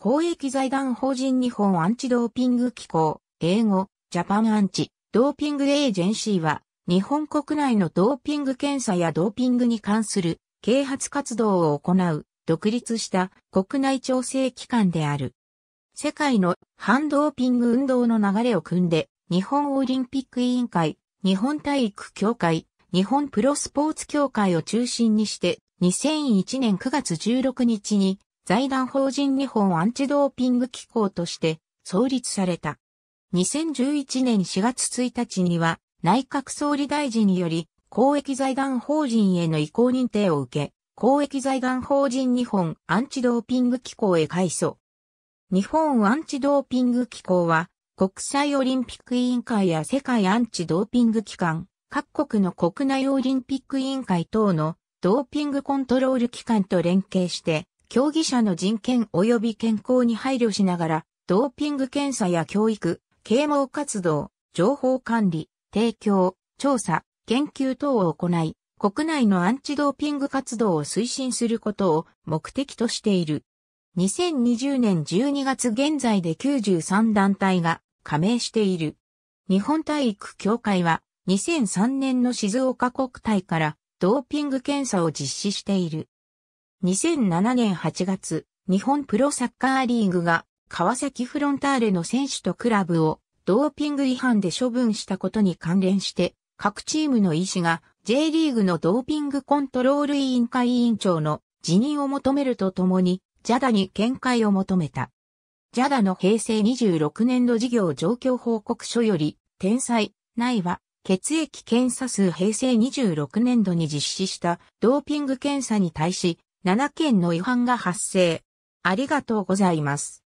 公益財団法人日本アンチドーピング機構、英語、ジャパンアンチ、ドーピングエージェンシーは、日本国内のドーピング検査やドーピングに関する啓発活動を行う、独立した国内調整機関である。世界の反ドーピング運動の流れを組んで、日本オリンピック委員会、日本体育協会、日本プロスポーツ協会を中心にして、2001年9月16日に財団法人日本アンチドーピング機構として創立された。2011年4月1日には内閣総理大臣により公益財団法人への移行認定を受け、公益財団法人日本アンチドーピング機構へ改装。日本アンチドーピング機構は、国際オリンピック委員会や世界アンチドーピング機関、各国の国内オリンピック委員会等のドーピングコントロール機関と連携して、競技者の人権及び健康に配慮しながら、ドーピング検査や教育、啓蒙活動、情報管理、提供、調査、研究等を行い、国内のアンチドーピング活動を推進することを目的としている。2020年12月現在で93団体が加盟している。日本体育協会は2003年の静岡国体からドーピング検査を実施している。2007年8月、日本プロサッカーリーグが川崎フロンターレの選手とクラブをドーピング違反で処分したことに関連して、各チームの医師が J リーグのドーピングコントロール委員会委員長の辞任を求めるとともに、JADA に見解を求めた。JADA の平成26年度事業状況報告書より、天才、ないは、血液検査数平成26年度に実施したドーピング検査に対し、7件の違反が発生。ありがとうございます。